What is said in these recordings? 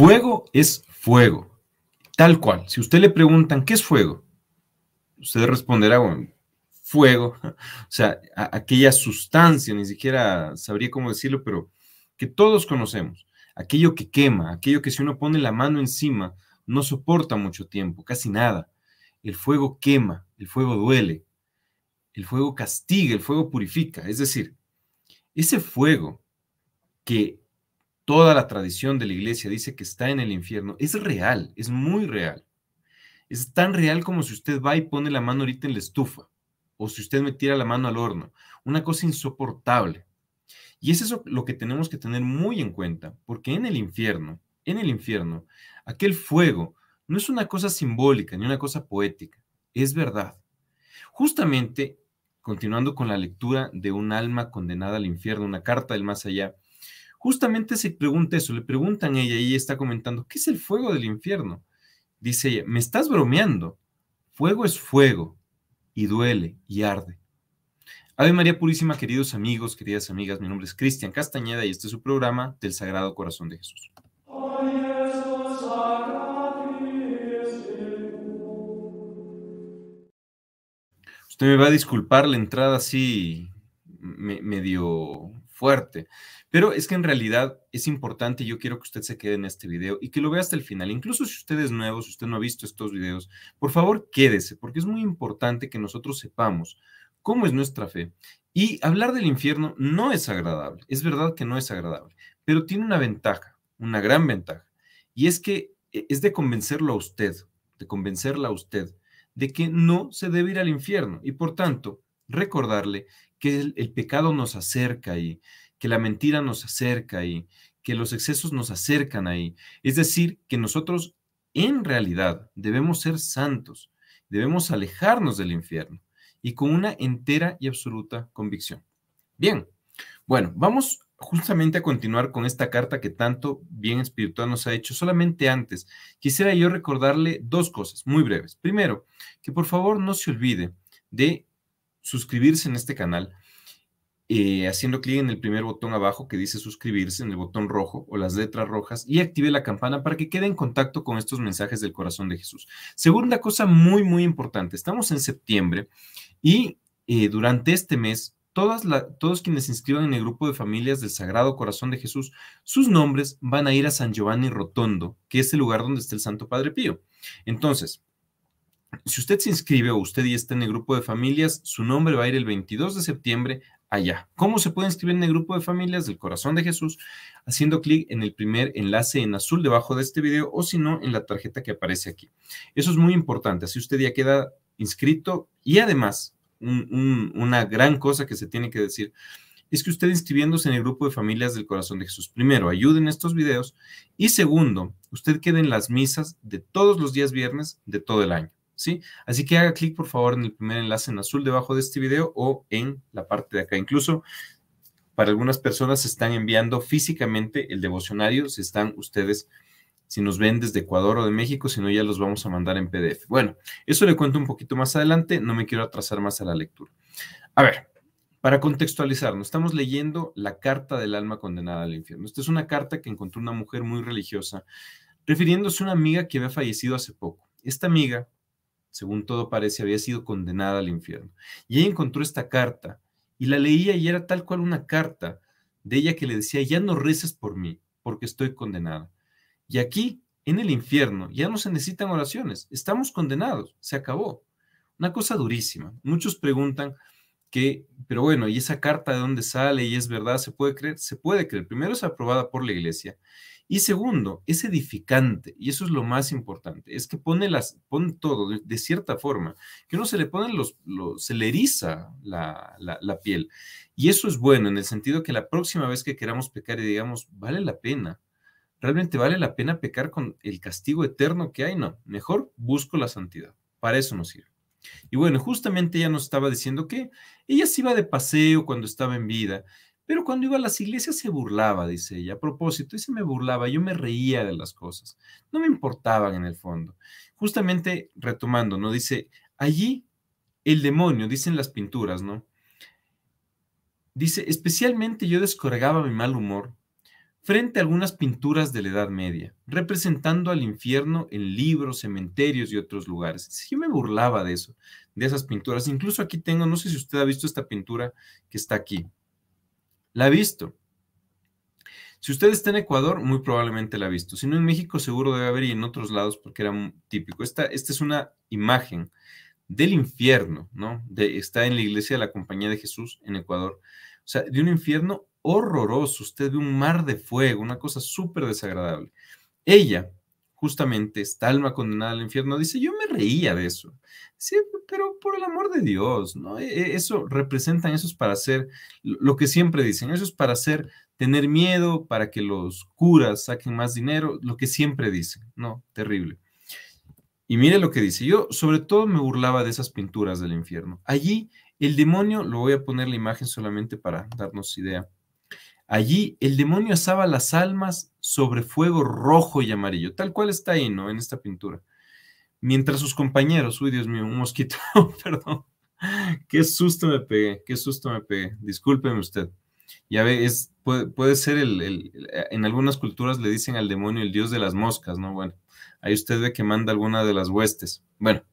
Fuego es fuego, tal cual. Si usted le preguntan, ¿qué es fuego? Usted responderá, bueno, fuego, o sea, aquella sustancia, ni siquiera sabría cómo decirlo, pero que todos conocemos, aquello que quema, aquello que si uno pone la mano encima, no soporta mucho tiempo, casi nada. El fuego quema, el fuego duele, el fuego castiga, el fuego purifica, es decir, ese fuego que toda la tradición de la iglesia dice que está en el infierno, es real, es muy real. Es tan real como si usted va y pone la mano ahorita en la estufa o si usted me la mano al horno. Una cosa insoportable. Y eso es eso lo que tenemos que tener muy en cuenta, porque en el infierno, en el infierno, aquel fuego no es una cosa simbólica ni una cosa poética, es verdad. Justamente, continuando con la lectura de un alma condenada al infierno, una carta del más allá, justamente se pregunta eso, le preguntan a ella y ella está comentando, ¿qué es el fuego del infierno? Dice ella, me estás bromeando, fuego es fuego y duele y arde. Ave María Purísima, queridos amigos, queridas amigas, mi nombre es Cristian Castañeda y este es su programa del Sagrado Corazón de Jesús. Usted me va a disculpar la entrada así medio fuerte. Pero es que en realidad es importante, yo quiero que usted se quede en este video y que lo vea hasta el final. Incluso si usted es nuevo, si usted no ha visto estos videos, por favor quédese, porque es muy importante que nosotros sepamos cómo es nuestra fe. Y hablar del infierno no es agradable, es verdad que no es agradable, pero tiene una ventaja, una gran ventaja, y es que e, es de convencerlo a usted, de convencerla a usted de que no se debe ir al infierno y por tanto recordarle que el, pecado nos acerca ahí, que la mentira nos acerca ahí, que los excesos nos acercan ahí. Es decir, que nosotros en realidad debemos ser santos, debemos alejarnos del infierno y con una entera y absoluta convicción. Bien, bueno, vamos justamente a continuar con esta carta que tanto bien espiritual nos ha hecho. Solamente antes, quisiera yo recordarle dos cosas muy breves. Primero, que por favor no se olvide de suscribirse en este canal eh, haciendo clic en el primer botón abajo que dice suscribirse, en el botón rojo o las letras rojas y active la campana para que quede en contacto con estos mensajes del corazón de Jesús. Segunda cosa muy, muy importante, estamos en septiembre y eh, durante este mes Todas todos quienes se inscriban en el grupo de familias del Sagrado Corazón de Jesús, sus nombres van a ir a San Giovanni Rotondo, que es el lugar donde está el Santo Padre Pío. Entonces, si usted se inscribe o usted ya está en el grupo de familias, su nombre va a ir el 22 de septiembre allá. ¿Cómo se puede inscribir en el grupo de familias del Corazón de Jesús? Haciendo clic en el primer enlace en azul debajo de este video o si no, en la tarjeta que aparece aquí. Eso es muy importante. Así usted ya queda inscrito y además, una gran cosa que se tiene que decir es que usted inscribiéndose en el grupo de familias del corazón de Jesús, primero, ayude en estos videos y segundo, usted quede en las misas de todos los días viernes de todo el año. Así que haga clic, por favor, en el primer enlace en azul debajo de este video o en la parte de acá. Incluso para algunas personas se están enviando físicamente el devocionario, si están ustedes, si nos ven desde Ecuador o de México, si no ya los vamos a mandar en PDF. Bueno, eso le cuento un poquito más adelante, no me quiero atrasar más a la lectura. A ver, para contextualizarnos, estamos leyendo la carta del alma condenada al infierno. Esta es una carta que encontró una mujer muy religiosa, refiriéndose a una amiga que había fallecido hace poco. Esta amiga según todo parece, había sido condenada al infierno. Y ella encontró esta carta y la leía y era tal cual una carta de ella que le decía, ya no reces por mí, porque estoy condenada. Y aquí, en el infierno, ya no se necesitan oraciones, estamos condenados, se acabó. Una cosa durísima. Muchos preguntan que, pero bueno, ¿y esa carta de dónde sale? ¿Y es verdad? ¿Se puede creer? Se puede creer. Primero es aprobada por la iglesia y segundo, es edificante, y eso es lo más importante, es que pone, las, pone todo de, cierta forma, que uno se le pone los, los se eriza la, la piel. Y eso es bueno en el sentido que la próxima vez que queramos pecar y digamos, vale la pena, realmente vale la pena pecar con el castigo eterno que hay, no, mejor busco la santidad, para eso nos sirve. Y bueno, justamente ella nos estaba diciendo que ella se iba de paseo cuando estaba en vida, pero cuando iba a las iglesias se burlaba, dice ella, a propósito, y se me burlaba, yo me reía de las cosas, no me importaban en el fondo. Justamente retomando, ¿no? Dice, allí el demonio, dicen las pinturas, ¿no? Dice, especialmente yo descargaba mi mal humor frente a algunas pinturas de la Edad Media, representando al infierno en libros, cementerios y otros lugares. yo me burlaba de eso, de esas pinturas. Incluso aquí tengo, no sé si usted ha visto esta pintura que está aquí la ha visto. Si usted está en Ecuador, muy probablemente la ha visto. Si no en México, seguro debe haber y en otros lados porque era típico. Esta, esta es una imagen del infierno, ¿no? De, está en la iglesia de la Compañía de Jesús en Ecuador. O sea, de un infierno horroroso. Usted ve un mar de fuego, una cosa súper desagradable. Ella justamente esta alma condenada al infierno, dice, yo me reía de eso. Sí, pero por el amor de Dios, ¿no? E, e, eso representan, eso es para hacer lo que siempre dicen, eso es para hacer, tener miedo, para que los curas saquen más dinero, lo que siempre dicen, ¿no? Terrible. Y mire lo que dice, yo sobre todo me burlaba de esas pinturas del infierno. Allí el demonio, lo voy a poner la imagen solamente para darnos idea Allí el demonio asaba las almas sobre fuego rojo y amarillo, tal cual está ahí, ¿no? En esta pintura. Mientras sus compañeros, uy Dios mío, un mosquito, perdón, qué susto me pegué, qué susto me pegué, discúlpeme usted. Ya ve, puede, ser el, el, eh, en algunas culturas le dicen al demonio el dios de las moscas, ¿no? Bueno, ahí usted ve que manda alguna de las huestes. Bueno,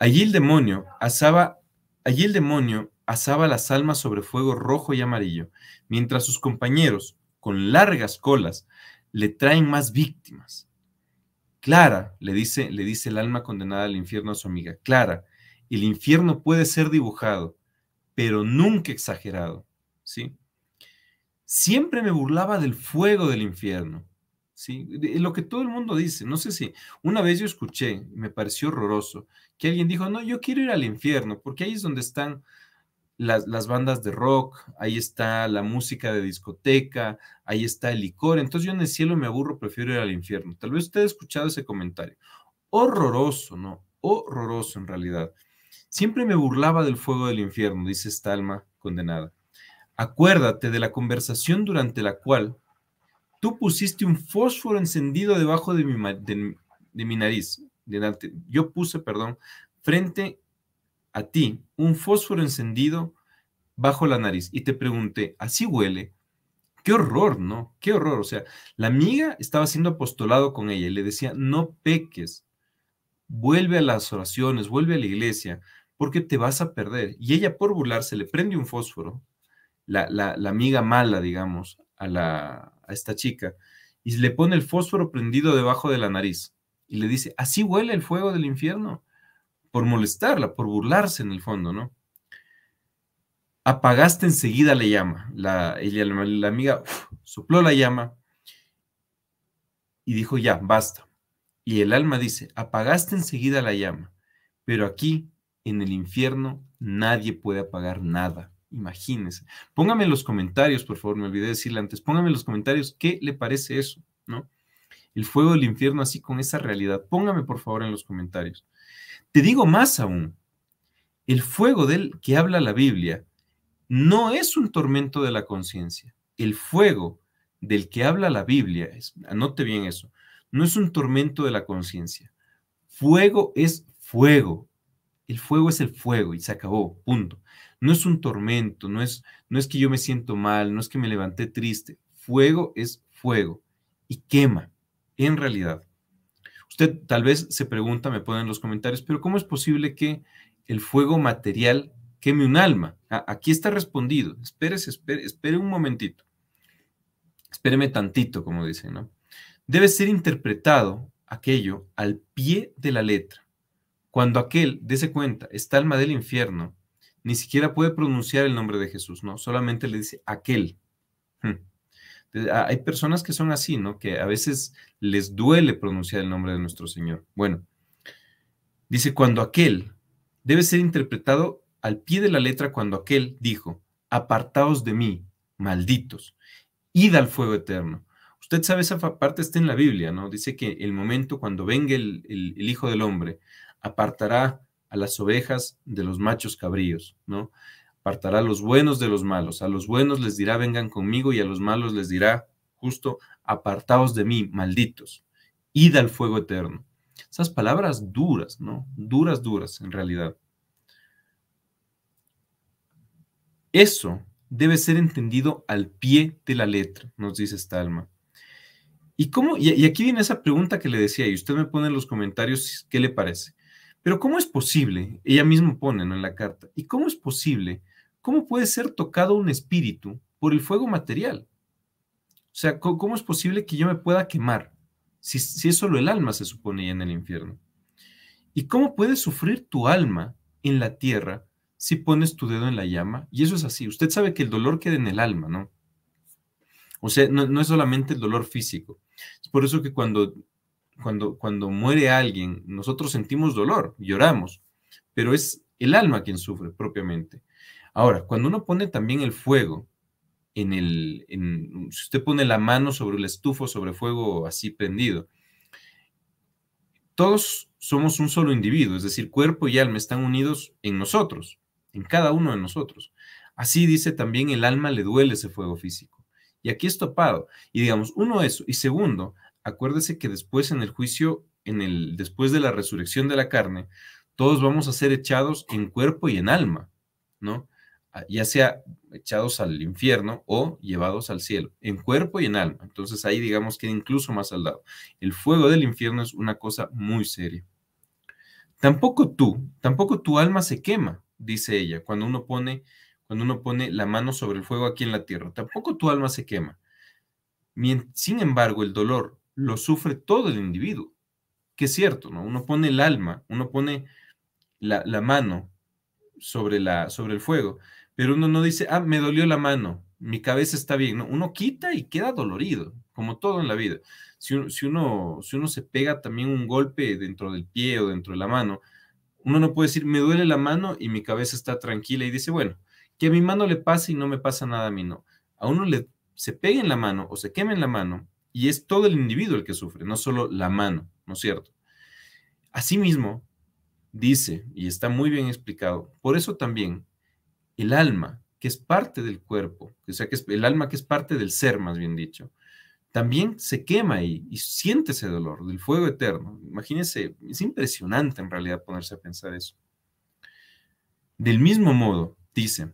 allí el demonio asaba, allí el demonio asaba las almas sobre fuego rojo y amarillo, mientras sus compañeros, con largas colas, le traen más víctimas. Clara, le dice, le dice el alma condenada al infierno a su amiga, Clara, el infierno puede ser dibujado, pero nunca exagerado, ¿sí? Siempre me burlaba del fuego del infierno, ¿sí? lo que todo el mundo dice, no sé si, una vez yo escuché, me pareció horroroso, que alguien dijo, no, yo quiero ir al infierno, porque ahí es donde están las, bandas de rock, ahí está la música de discoteca, ahí está el licor. Entonces yo en el cielo me aburro, prefiero ir al infierno. Tal vez usted ha escuchado ese comentario. Horroroso, ¿no? Horroroso en realidad. Siempre me burlaba del fuego del infierno, dice esta alma condenada. Acuérdate de la conversación durante la cual tú pusiste un fósforo encendido debajo de mi, de, mi nariz. yo puse, perdón, frente a ti un fósforo encendido bajo la nariz y te pregunté, ¿así huele? Qué horror, ¿no? Qué horror. O sea, la amiga estaba siendo apostolado con ella y le decía, no peques, vuelve a las oraciones, vuelve a la iglesia, porque te vas a perder. Y ella por burlarse le prende un fósforo, la, la, la amiga mala, digamos, a, la, a esta chica, y le pone el fósforo prendido debajo de la nariz y le dice, así huele el fuego del infierno por molestarla, por burlarse en el fondo, ¿no? Apagaste enseguida la llama. La, ella, la, amiga sopló la llama y dijo, ya, basta. Y el alma dice, apagaste enseguida la llama, pero aquí, en el infierno, nadie puede apagar nada. Imagínense. Póngame en los comentarios, por favor, me olvidé decirle antes, póngame en los comentarios qué le parece eso, ¿no? El fuego del infierno así con esa realidad. Póngame, por favor, en los comentarios. Te digo más aún, el fuego del que habla la Biblia no es un tormento de la conciencia. El fuego del que habla la Biblia, es, anote bien eso, no es un tormento de la conciencia. Fuego es fuego. El fuego es el fuego y se acabó, punto. No es un tormento, no es, no es que yo me siento mal, no es que me levanté triste. Fuego es fuego y quema, en realidad. Usted tal vez se pregunta, me pone en los comentarios, pero ¿cómo es posible que el fuego material queme un alma? Ah, aquí está respondido. Espérese, espere, espere un momentito. Espéreme tantito, como dicen, ¿no? Debe ser interpretado aquello al pie de la letra. Cuando aquel, dese cuenta, esta alma del infierno, ni siquiera puede pronunciar el nombre de Jesús, ¿no? Solamente le dice aquel. Hmm. Hay personas que son así, ¿no? Que a veces les duele pronunciar el nombre de nuestro Señor. Bueno, dice, cuando aquel, debe ser interpretado al pie de la letra cuando aquel dijo, apartaos de mí, malditos, id al fuego eterno. Usted sabe, esa parte está en la Biblia, ¿no? Dice que el momento cuando venga el, Hijo del Hombre, apartará a las ovejas de los machos cabríos, ¿no? apartará los buenos de los malos. A los buenos les dirá, vengan conmigo, y a los malos les dirá, justo, apartaos de mí, malditos, id al fuego eterno. Esas palabras duras, ¿no? Duras, duras, en realidad. Eso debe ser entendido al pie de la letra, nos dice esta alma. ¿Y cómo? Y aquí viene esa pregunta que le decía, y usted me pone en los comentarios qué le parece. Pero ¿cómo es posible? Ella misma pone en la carta. ¿Y cómo es posible ¿cómo puede ser tocado un espíritu por el fuego material? O sea, ¿cómo es posible que yo me pueda quemar si, es solo el alma, se supone, en el infierno? ¿Y cómo puede sufrir tu alma en la tierra si pones tu dedo en la llama? Y eso es así. Usted sabe que el dolor queda en el alma, ¿no? O sea, no, es solamente el dolor físico. Es por eso que cuando, cuando, cuando muere alguien, nosotros sentimos dolor, lloramos, pero es el alma quien sufre propiamente. Ahora, cuando uno pone también el fuego en el, si usted pone la mano sobre el estufo, sobre fuego así prendido, todos somos un solo individuo, es decir, cuerpo y alma están unidos en nosotros, en cada uno de nosotros. Así dice también el alma le duele ese fuego físico. Y aquí es topado. Y digamos, uno eso. Y segundo, acuérdese que después en el juicio, en el, después de la resurrección de la carne, todos vamos a ser echados en cuerpo y en alma, ¿no? ya sea echados al infierno o llevados al cielo, en cuerpo y en alma. Entonces ahí digamos que incluso más al lado. El fuego del infierno es una cosa muy seria. Tampoco tú, tampoco tu alma se quema, dice ella, cuando uno pone cuando uno pone la mano sobre el fuego aquí en la tierra, tampoco tu alma se quema. Sin embargo, el dolor lo sufre todo el individuo, que es cierto, ¿no? Uno pone el alma, uno pone la, mano sobre, la, sobre el fuego, pero uno no dice, ah, me dolió la mano, mi cabeza está bien. No, uno quita y queda dolorido, como todo en la vida. Si uno, si uno, se pega también un golpe dentro del pie o dentro de la mano, uno no puede decir, me duele la mano y mi cabeza está tranquila y dice, bueno, que a mi mano le pase y no me pasa nada a mí, no. A uno le se pegue en la mano o se queme en la mano y es todo el individuo el que sufre, no solo la mano, ¿no es cierto? Asimismo, dice, y está muy bien explicado, por eso también el alma, que es parte del cuerpo, o sea, que es el alma que es parte del ser, más bien dicho, también se quema ahí y siente ese dolor del fuego eterno. Imagínense, es impresionante en realidad ponerse a pensar eso. Del mismo modo, dice,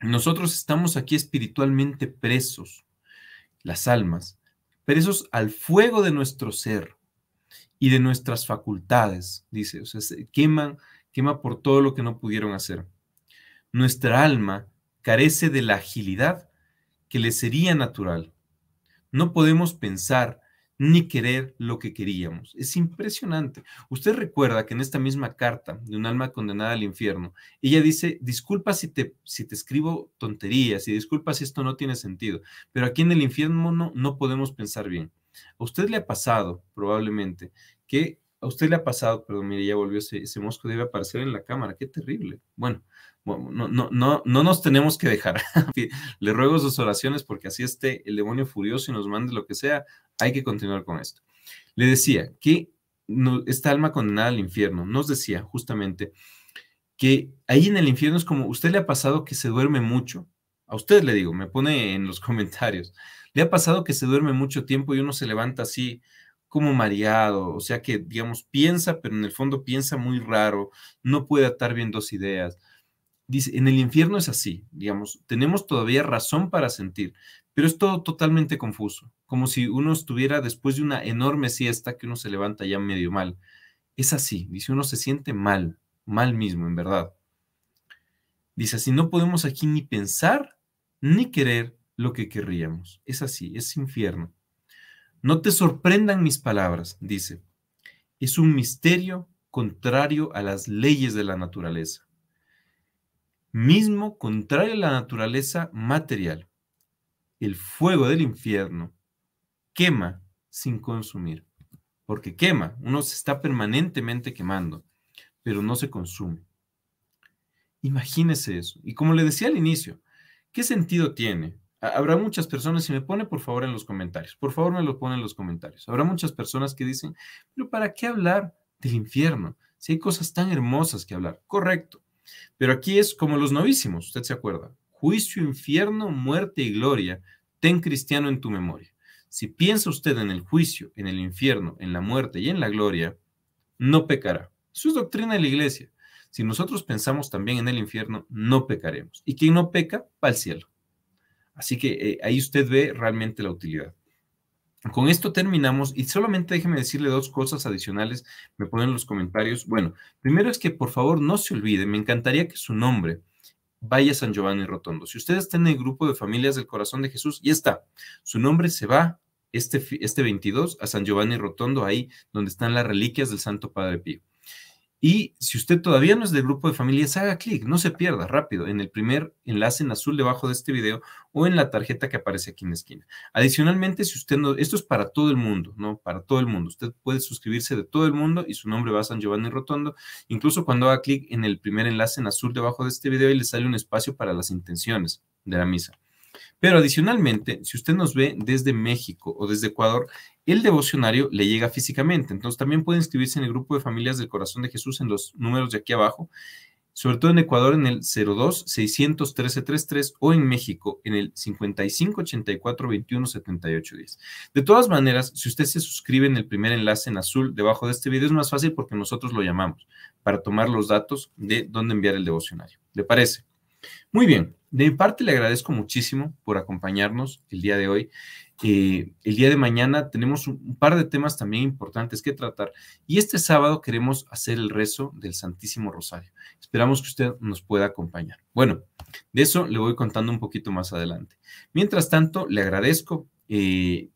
nosotros estamos aquí espiritualmente presos, las almas, presos al fuego de nuestro ser y de nuestras facultades, dice, o sea, se queman, quema por todo lo que no pudieron hacer. Nuestra alma carece de la agilidad que le sería natural. No podemos pensar ni querer lo que queríamos. Es impresionante. Usted recuerda que en esta misma carta de un alma condenada al infierno, ella dice, disculpa si te, si te escribo tonterías y disculpa si esto no tiene sentido, pero aquí en el infierno no, no podemos pensar bien. A usted le ha pasado, probablemente, que a usted le ha pasado, perdón, mire, ya volvió ese, ese mosco, debe aparecer en la cámara, qué terrible. Bueno, no, no, no, nos tenemos que dejar. Le ruego sus oraciones porque así esté el demonio furioso y nos mande lo que sea. Hay que continuar con esto. Le decía que esta alma condenada al infierno nos decía justamente que ahí en el infierno es como usted le ha pasado que se duerme mucho. A usted le digo, me pone en los comentarios. Le ha pasado que se duerme mucho tiempo y uno se levanta así como mareado, o sea que, digamos, piensa, pero en el fondo piensa muy raro, no puede atar bien dos ideas, dice, en el infierno es así, digamos, tenemos todavía razón para sentir, pero es todo totalmente confuso, como si uno estuviera después de una enorme siesta que uno se levanta ya medio mal. Es así, dice, uno se siente mal, mal mismo, en verdad. Dice así, no podemos aquí ni pensar ni querer lo que querríamos. Es así, es infierno. No te sorprendan mis palabras, dice. Es un misterio contrario a las leyes de la naturaleza mismo contrario a la naturaleza material. El fuego del infierno quema sin consumir, porque quema, uno se está permanentemente quemando, pero no se consume. Imagínese eso. Y como le decía al inicio, ¿qué sentido tiene? Habrá muchas personas, si me pone por favor en los comentarios, por favor me lo pone en los comentarios. Habrá muchas personas que dicen, pero ¿para qué hablar del infierno? Si hay cosas tan hermosas que hablar. Correcto. Pero aquí es como los novísimos, usted se acuerda. Juicio, infierno, muerte y gloria, ten cristiano en tu memoria. Si piensa usted en el juicio, en el infierno, en la muerte y en la gloria, no pecará. Eso es doctrina de la iglesia. Si nosotros pensamos también en el infierno, no pecaremos. Y quien no peca, va al cielo. Así que eh, ahí usted ve realmente la utilidad. Con esto terminamos y solamente déjeme decirle dos cosas adicionales. Me ponen los comentarios. Bueno, primero es que por favor no se olvide, me encantaría que su nombre vaya a San Giovanni Rotondo. Si ustedes está en el grupo de familias del corazón de Jesús, ya está. Su nombre se va este, este 22 a San Giovanni Rotondo, ahí donde están las reliquias del Santo Padre Pío. Y si usted todavía no es del grupo de familias, haga clic, no se pierda rápido en el primer enlace en azul debajo de este video o en la tarjeta que aparece aquí en la esquina. Adicionalmente, si usted no, esto es para todo el mundo, ¿no? Para todo el mundo. Usted puede suscribirse de todo el mundo y su nombre va a San Giovanni Rotondo. Incluso cuando haga clic en el primer enlace en azul debajo de este video y le sale un espacio para las intenciones de la misa. Pero adicionalmente, si usted nos ve desde México o desde Ecuador, el devocionario le llega físicamente. Entonces también puede inscribirse en el grupo de familias del corazón de Jesús en los números de aquí abajo, sobre todo en Ecuador en el 02 613 o en México en el 55 84 21 78 De todas maneras, si usted se suscribe en el primer enlace en azul debajo de este video es más fácil porque nosotros lo llamamos para tomar los datos de dónde enviar el devocionario. ¿Le parece? Muy bien. De mi parte, le agradezco muchísimo por acompañarnos el día de hoy. Eh, el día de mañana tenemos un par de temas también importantes que tratar y este sábado queremos hacer el rezo del Santísimo Rosario. Esperamos que usted nos pueda acompañar. Bueno, de eso le voy contando un poquito más adelante. Mientras tanto, le agradezco. Eh,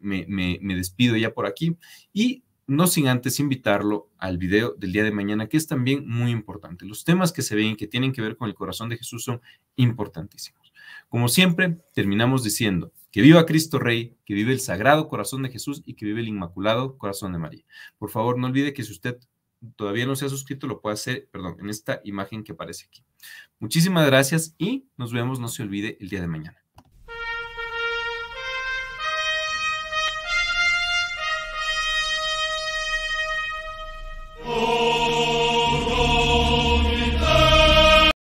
me, me despido ya por aquí y no sin antes invitarlo al video del día de mañana, que es también muy importante. Los temas que se ven que tienen que ver con el corazón de Jesús son importantísimos. Como siempre, terminamos diciendo que viva Cristo Rey, que vive el Sagrado Corazón de Jesús y que vive el Inmaculado Corazón de María. Por favor, no olvide que si usted todavía no se ha suscrito, lo puede hacer, perdón, en esta imagen que aparece aquí. Muchísimas gracias y nos vemos, no se olvide, el día de mañana.